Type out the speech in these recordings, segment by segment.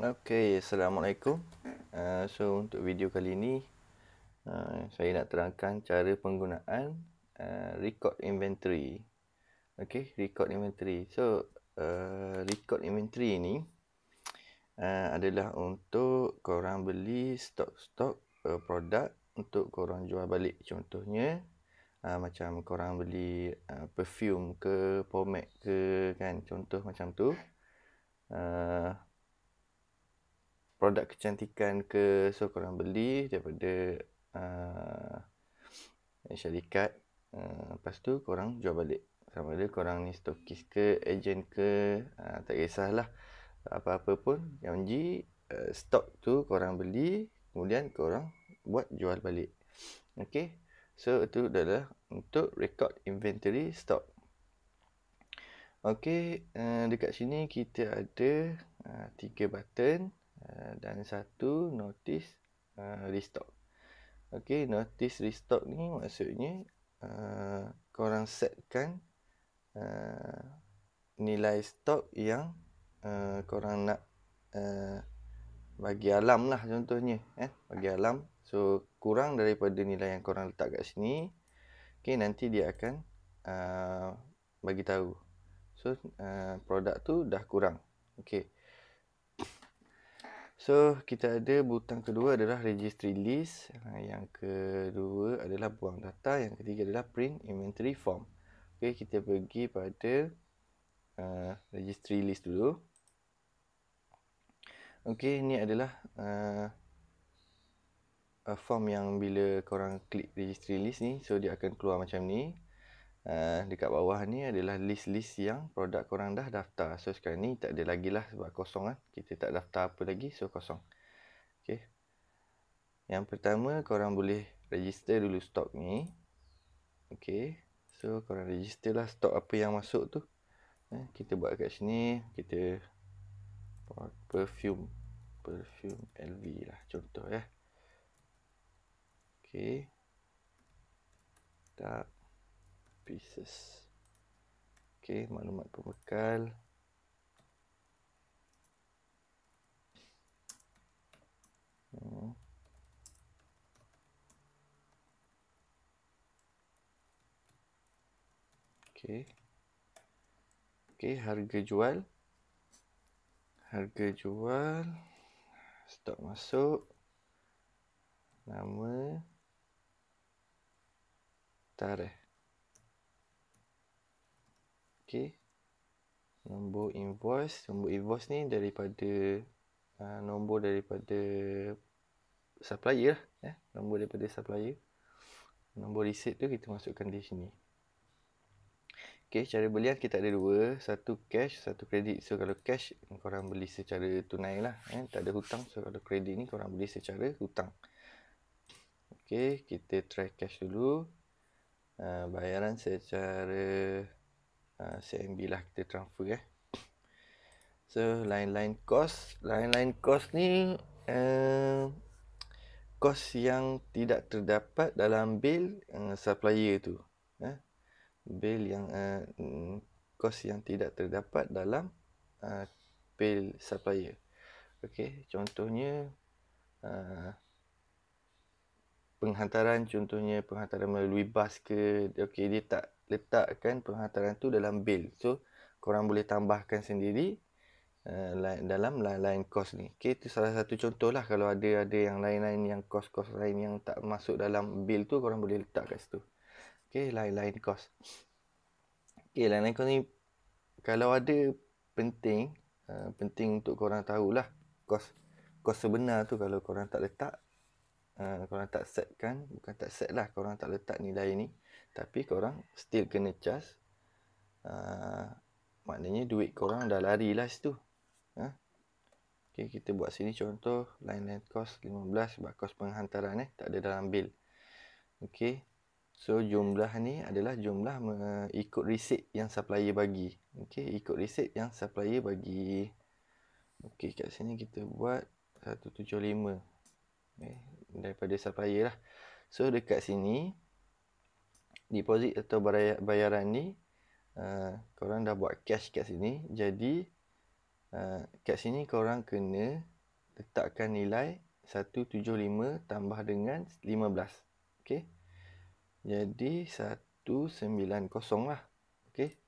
Okay, Assalamualaikum. Uh, so untuk video kali ini uh, eh, saya nak terangkan cara penggunaan uh, record inventory. Okay, record inventory. So uh, record inventory ini uh, adalah untuk korang beli stok-stok uh, produk untuk korang jual balik. Contohnya uh, macam korang beli uh, perfume ke pomade ke kan contoh macam tu. Uh, produk kecantikan ke so korang beli daripada uh, syarikat uh, lepas tu korang jual balik sama ada korang ni stokis ke ejen ke uh, tak kisahlah apa-apa pun yang ji uh, stok tu korang beli kemudian korang buat jual balik okey so itu adalah untuk record inventory stock okey uh, dekat sini kita ada uh, tiga button Eh, dan satu notice uh, restock. Okey, notice restock ni maksudnya uh, korang setkan uh, nilai stok yang uh, korang nak uh, bagi alam lah contohnya. Eh, bagi alam. So, kurang daripada nilai yang korang letak kat sini. Okey, nanti dia akan uh, bagi tahu. So, uh, produk tu dah kurang. Okey. So kita ada butang kedua adalah registry list ha, Yang kedua adalah buang data Yang ketiga adalah print inventory form Ok kita pergi pada uh, registry list dulu Ok ni adalah uh, form yang bila korang klik registry list ni So dia akan keluar macam ni uh, dekat bawah ni adalah list-list yang produk korang dah daftar. So sekarang ni tak ada lagi lah sebab kosong kan. Kita tak daftar apa lagi so kosong. Okay. Yang pertama korang boleh register dulu stok ni. Okay. So korang register lah stok apa yang masuk tu. Eh, kita buat kat sini. Kita perfume. Perfume LV lah contoh ya. Okay. Tak pieces okay, maklumat pembekal hmm. okay, okay harga jual harga jual stok masuk nama tarikh Okey, Nombor invoice. Nombor invoice ni daripada uh, nombor daripada supplier. Eh? Nombor daripada supplier. Nombor receipt tu kita masukkan di sini. Okey, cara belian kita ada dua. Satu cash, satu kredit. So, kalau cash, orang beli secara tunai lah. Eh? Tak ada hutang. So, kalau kredit ni, orang beli secara hutang. Okey, kita try cash dulu. Uh, bayaran secara... CMB ah, lah kita transfer eh. So lain-lain kos, lain-lain kos ni uh, eh, kos yang tidak terdapat dalam bill uh, supplier tu. Eh. Bil yang uh, eh, kos mm, yang tidak terdapat dalam uh, bil supplier. Okey, contohnya uh, penghantaran contohnya penghantaran melalui bas ke okey dia tak letakkan penghantaran tu dalam bill So, korang boleh tambahkan sendiri uh, dalam lain-lain kos ni. Okay, tu salah satu contoh lah kalau ada ada yang lain-lain yang kos-kos lain yang tak masuk dalam bill tu korang boleh letak kat situ. Okay, lain-lain kos. Okay, lain-lain kos ni kalau ada penting, uh, penting untuk korang tahulah kos kos sebenar tu kalau korang tak letak Ha, korang tak set kan bukan tak set lah korang tak letak nilai ni tapi korang still kena charge uh, maknanya duit korang dah lari lah situ ha? Okay, kita buat sini contoh line net cost 15 sebab kos penghantaran eh tak ada dalam bil Okay, so jumlah ni adalah jumlah uh, ikut receipt yang supplier bagi Okay, ikut receipt yang supplier bagi Okay, kat sini kita buat 175 Okay, daripada supplier lah. So dekat sini deposit atau bayaran ni uh, korang dah buat cash kat sini. Jadi uh, kat sini korang kena letakkan nilai 175 tambah dengan 15. okay? Jadi 190 lah. okay?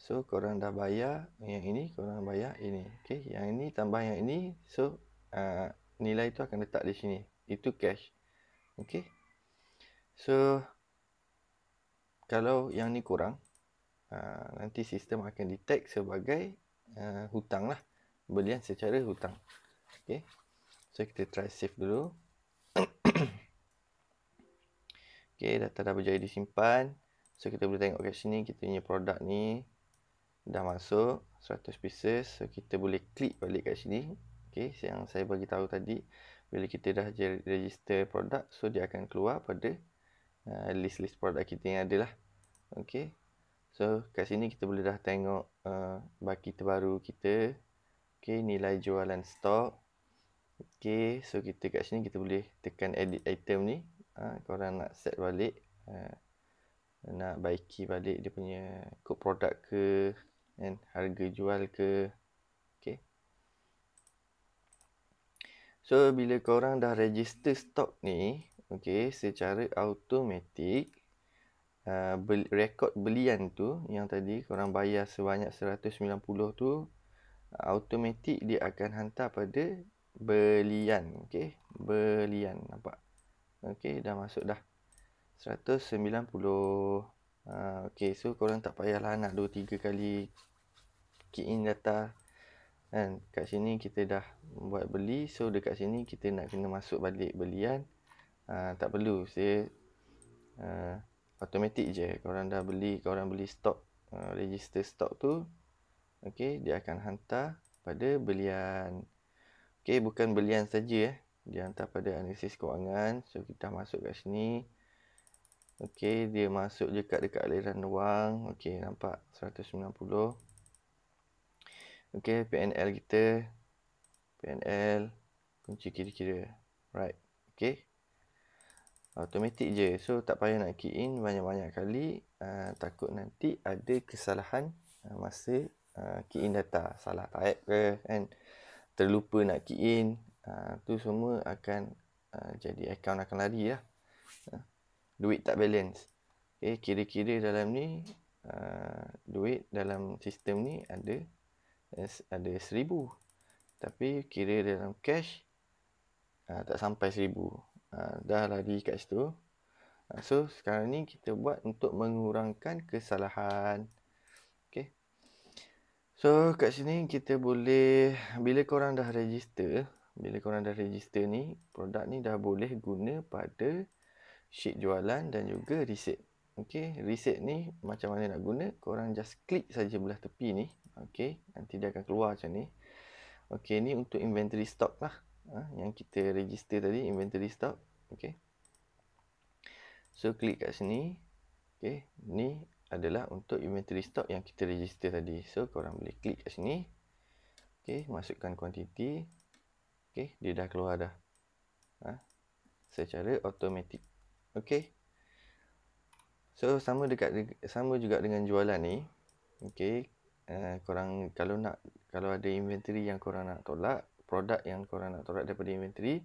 So korang dah bayar yang ini, korang bayar ini. okay? yang ini tambah yang ini. So uh, nilai tu akan letak di sini itu cash okey so kalau yang ni kurang uh, nanti sistem akan detect sebagai uh, hutang lah belian secara hutang okey so kita try save dulu okey data dah berjaya disimpan so kita boleh tengok kat sini kita punya produk ni dah masuk 100 pieces so kita boleh klik balik kat sini okey yang saya bagi tahu tadi bila kita dah register produk so dia akan keluar pada uh, list-list uh, produk kita yang ada lah ok so kat sini kita boleh dah tengok uh, baki terbaru kita ok nilai jualan stok ok so kita kat sini kita boleh tekan edit item ni uh, korang nak set balik uh, nak baiki balik dia punya kod produk ke and harga jual ke So bila korang dah register stock ni Okay secara automatic uh, be- Rekod belian tu yang tadi korang bayar sebanyak 190 tu Automatik dia akan hantar pada belian Okay belian nampak Okay dah masuk dah 190 uh, ah, Okay so korang tak payahlah nak 2-3 kali Key in data kan kat sini kita dah buat beli so dekat sini kita nak kena masuk balik belian uh, ah, tak perlu saya uh, automatic je korang dah beli korang beli stok uh, register stok tu okey dia akan hantar pada belian okey bukan belian saja eh dia hantar pada analisis kewangan so kita masuk kat sini okey dia masuk je kat dekat aliran wang okey nampak 190 Okay, PNL kita PNL kunci kira-kira right okay. Automatik je so tak payah nak key in banyak-banyak kali uh, takut nanti ada kesalahan uh, masa uh, key in data salah type ke kan terlupa nak key in uh, tu semua akan uh, jadi account akan lari lah uh, duit tak balance Okay, kira-kira dalam ni uh, duit dalam sistem ni ada ada seribu tapi kira dalam cash uh, tak sampai seribu uh, dah lari kat situ uh, so sekarang ni kita buat untuk mengurangkan kesalahan okay. so kat sini kita boleh bila korang dah register bila korang dah register ni produk ni dah boleh guna pada sheet jualan dan juga reset. Okay, reset ni macam mana nak guna Korang just klik saja belah tepi ni Okey, nanti dia akan keluar macam ni. Okay, ni untuk inventory stock lah. Ha, yang kita register tadi, inventory stock. Okey, So, klik kat sini. Okey, ni adalah untuk inventory stock yang kita register tadi. So, korang boleh klik kat sini. Okey, masukkan quantity. Okey, dia dah keluar dah. Ha, secara automatic. Okey, So, sama dekat sama juga dengan jualan ni. Okey. Eh, korang kalau nak kalau ada inventory yang korang nak tolak produk yang korang nak tolak daripada inventory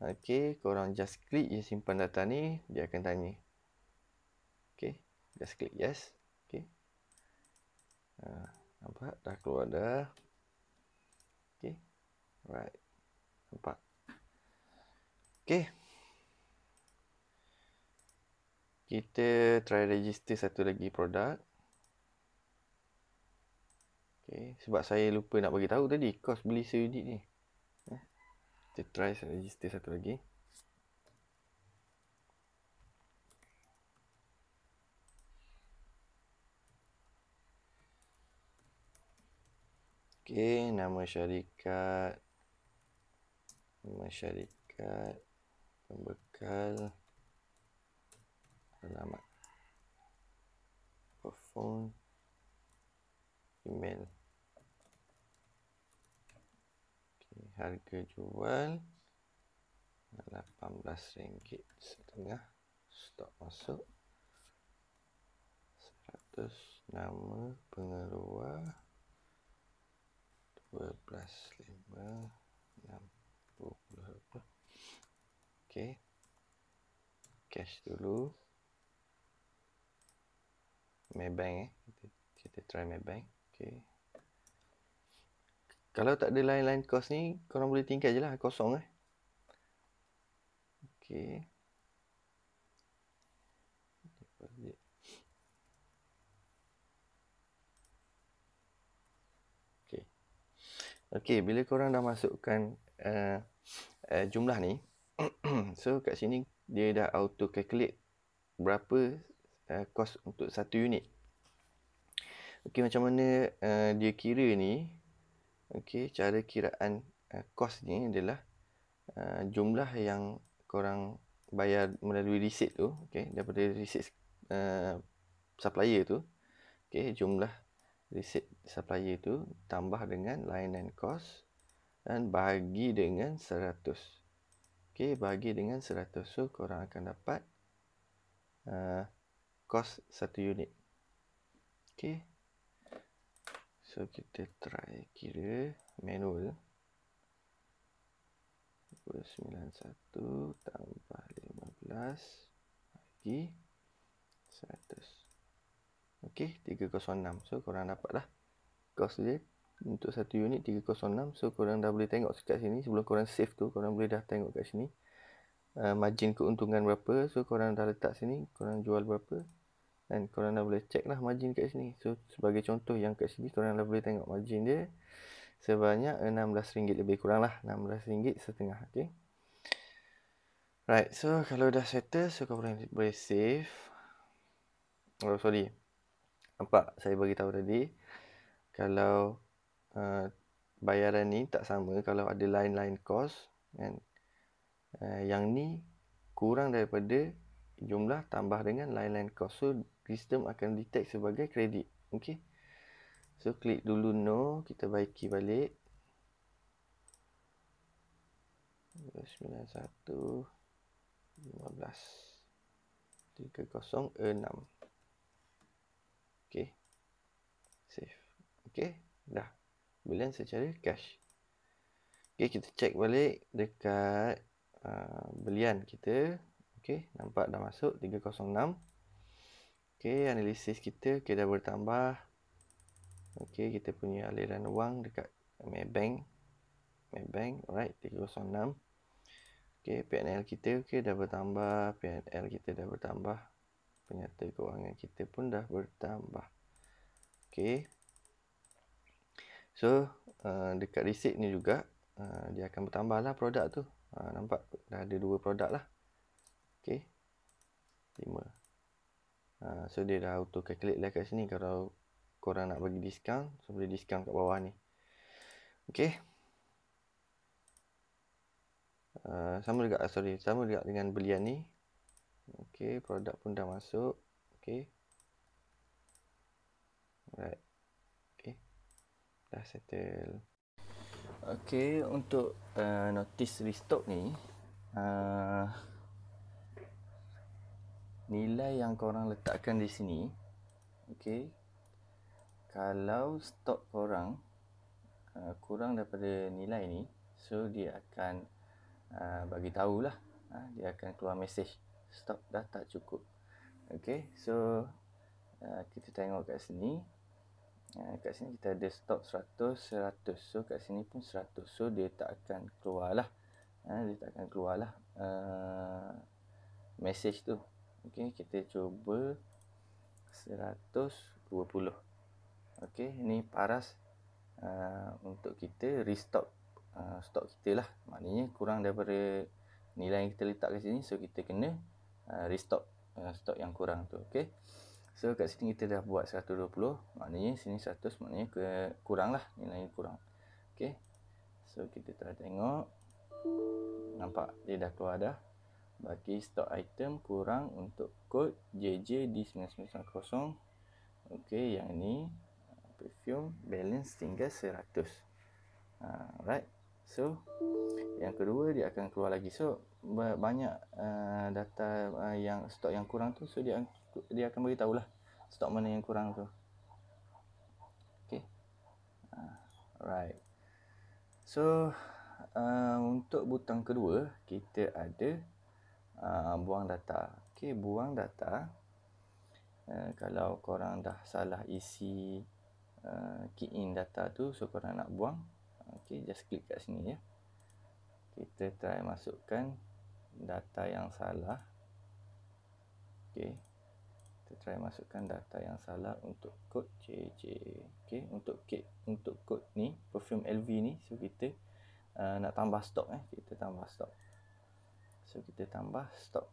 okey korang just click yang simpan data ni dia akan tanya okey just click yes okey ha uh, eh, nampak dah keluar dah okey right nampak okey kita try register satu lagi produk Okay. Sebab saya lupa nak bagi tahu tadi kos beli seunit ni. Eh, kita try saya register satu lagi. Okay, nama syarikat Nama syarikat Pembekal Alamat Perform email okay, harga jual RM18 setengah stok masuk 100 nama pengeluar dua belas lima enam 12.5.60 Okay. cash dulu Maybank eh kita, kita try Maybank Okay. Kalau tak ada lain-lain kos ni, korang boleh tingkat je lah, kosong eh. Okay. Okey, bila korang dah masukkan uh, uh, jumlah ni, so kat sini dia dah auto calculate berapa uh, eh, cost untuk satu unit. Okey macam mana uh, dia kira ni? Okey cara kiraan kos eh, ni adalah uh, jumlah yang korang bayar melalui receipt tu, okey daripada receipt uh, supplier tu. Okey jumlah receipt supplier tu tambah dengan layanan kos dan bahagi dengan 100. Okey bahagi dengan 100. So korang akan dapat uh, kos satu unit. Okey. So kita try kira manual 291 tambah 15 lagi 100 Okay 306 so korang dapat lah Cost dia untuk satu unit 306 So korang dah boleh tengok kat sini sebelum korang save tu korang boleh dah tengok kat sini uh, Margin keuntungan berapa so korang dah letak sini korang jual berapa dan korang dah boleh check lah margin kat sini So sebagai contoh yang kat sini korang dah boleh tengok margin dia Sebanyak RM16 lebih kurang lah RM16 setengah okay. Right so kalau dah settle so korang boleh save Oh sorry Nampak saya bagi tahu tadi Kalau uh, bayaran ni tak sama kalau ada lain-lain kos. kan? Uh, yang ni kurang daripada jumlah tambah dengan lain-lain kos. so sistem akan detect sebagai kredit okey. so klik dulu no kita baiki balik 291 15 ok save ok dah belian secara cash ok kita check balik dekat uh, belian kita ok nampak dah masuk 306 Okey, analisis kita okay, dah bertambah. Okey, kita punya aliran wang dekat Maybank. Maybank, alright, 306. Okey, PNL kita okey dah bertambah, PNL kita dah bertambah. Penyata kewangan kita pun dah bertambah. Okey. So, uh, dekat receipt ni juga uh, dia akan bertambah lah produk tu. Uh, nampak dah ada dua produk lah. Okey. lima. Ha, so dia dah auto calculate lah kat sini kalau korang nak bagi discount so boleh discount kat bawah ni ok uh, ha, sama juga ah, sorry sama juga dengan belian ni ok produk pun dah masuk ok alright ok dah settle ok untuk uh, notice restock ni uh, nilai yang korang letakkan di sini okey kalau stop korang uh, kurang daripada nilai ini, so dia akan uh, bagi tahulah uh, dia akan keluar mesej stop dah tak cukup okey so uh, kita tengok kat sini uh, kat sini kita ada stop 100 100 so kat sini pun 100 so dia tak akan keluarlah uh, dia tak akan keluarlah uh, message tu Okey, kita cuba 120. Okey, ni paras uh, untuk kita restock uh, stok kita lah. Maknanya kurang daripada nilai yang kita letak kat sini. So, kita kena uh, restock uh, stok yang kurang tu. Okey. So, kat sini kita dah buat 120. Maknanya sini 100 maknanya ke, kurang lah. Nilai kurang. Okey. So, kita telah tengok. Nampak dia dah keluar dah bagi stok item kurang untuk kod JJ di 1990 ok yang ini uh, perfume balance tinggal 100 uh, alright so yang kedua dia akan keluar lagi so banyak uh, data uh, yang stok yang kurang tu so dia dia akan beritahu lah stok mana yang kurang tu ok uh, alright so uh, untuk butang kedua kita ada Ah, buang data. Okey, buang data. Uh, kalau korang dah salah isi uh, key in data tu, so korang nak buang. Okey, just click kat sini ya. Kita try masukkan data yang salah. Okey. Kita try masukkan data yang salah untuk kod CC. Okey, untuk kit untuk kod ni, perfume LV ni, so kita uh, nak tambah stok eh. Kita tambah stok. So kita tambah stop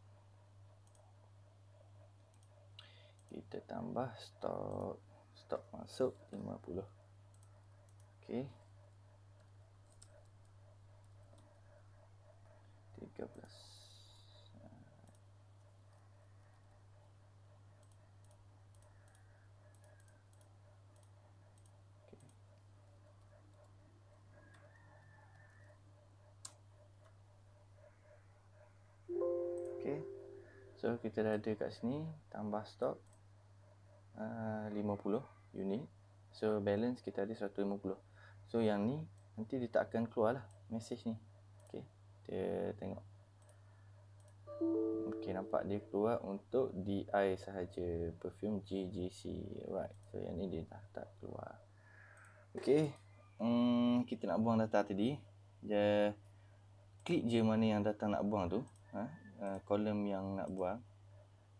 Kita tambah stop Stop masuk 50 Okay So kita dah ada kat sini tambah stok uh, 50 unit. So balance kita ada 150. So yang ni nanti dia tak akan keluar lah message ni. Okay. Dia tengok. Okay nampak dia keluar untuk DI sahaja. Perfume GGC. Right. So yang ni dia dah tak keluar. Okay. Hmm, kita nak buang data tadi. Dia klik je mana yang datang nak buang tu. Ha? kolom uh, yang nak buang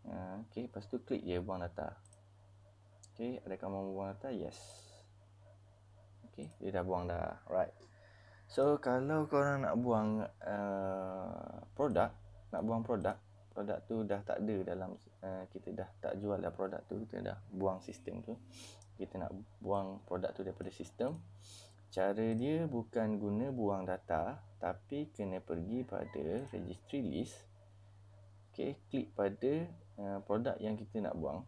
uh, ok, lepas tu klik je buang data ok, adakah mahu buang data? yes ok, dia dah buang dah right so, kalau korang nak buang uh, produk nak buang produk produk tu dah tak ada dalam uh, kita dah tak jual dah produk tu kita dah buang sistem tu kita nak buang produk tu daripada sistem cara dia bukan guna buang data tapi kena pergi pada registry list okay, klik pada uh, produk yang kita nak buang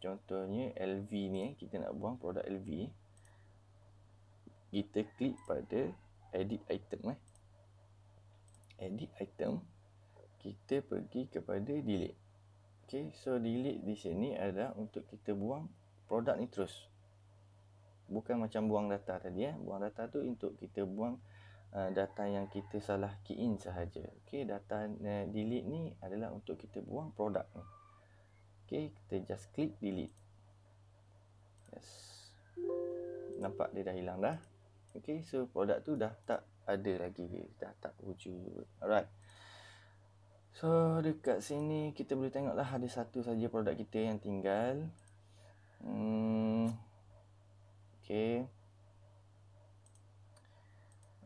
contohnya LV ni eh, kita nak buang produk LV kita klik pada edit item eh. edit item kita pergi kepada delete okay, so delete di sini ada untuk kita buang produk ni terus bukan macam buang data tadi eh. buang data tu untuk kita buang Eh, data yang kita salah key in sahaja. Okey, data uh, delete ni adalah untuk kita buang produk ni. Okey, kita just click delete. Yes. Nampak dia dah hilang dah. Okey, so produk tu dah tak ada lagi. Dah tak wujud. Alright. So, dekat sini kita boleh tengoklah ada satu saja produk kita yang tinggal. Hmm. Okey.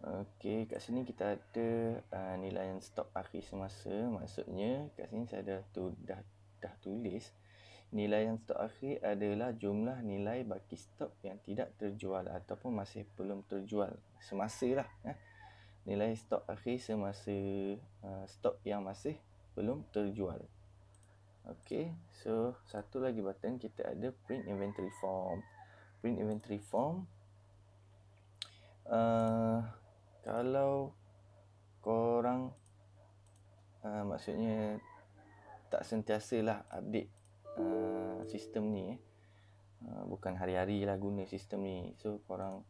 Okey, kat sini kita ada uh, yang stok akhir semasa. Maksudnya kat sini saya dah tu dah dah tulis yang stok akhir adalah jumlah nilai baki stok yang tidak terjual ataupun masih belum terjual semasa lah. Eh. Nilai stok akhir semasa uh, stok yang masih belum terjual. Okey, so satu lagi button kita ada print inventory form. Print inventory form. Uh, kalau korang uh, maksudnya tak sentiasa lah update uh, sistem ni eh. uh, bukan hari-hari lah guna sistem ni so korang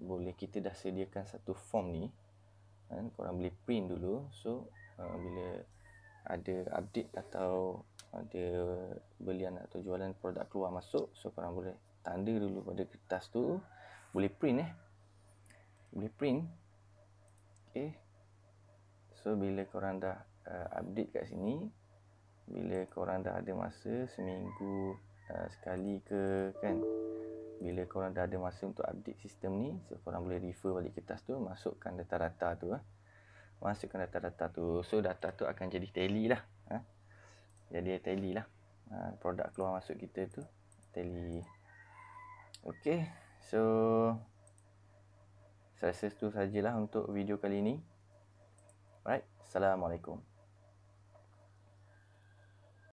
boleh kita dah sediakan satu form ni kan? korang boleh print dulu so uh, bila ada update atau ada belian atau jualan produk keluar masuk so korang boleh tanda dulu pada kertas tu boleh print eh boleh print okay. Eh, so bila korang dah uh, update kat sini bila korang dah ada masa seminggu uh, sekali ke kan bila korang dah ada masa untuk update sistem ni so korang boleh refer balik kertas tu masukkan data-data tu eh. masukkan data-data tu so data tu akan jadi tally lah eh. jadi tally lah uh, produk keluar masuk kita tu tally Okay, so saya rasa itu sajalah untuk video kali ini. Alright, Assalamualaikum.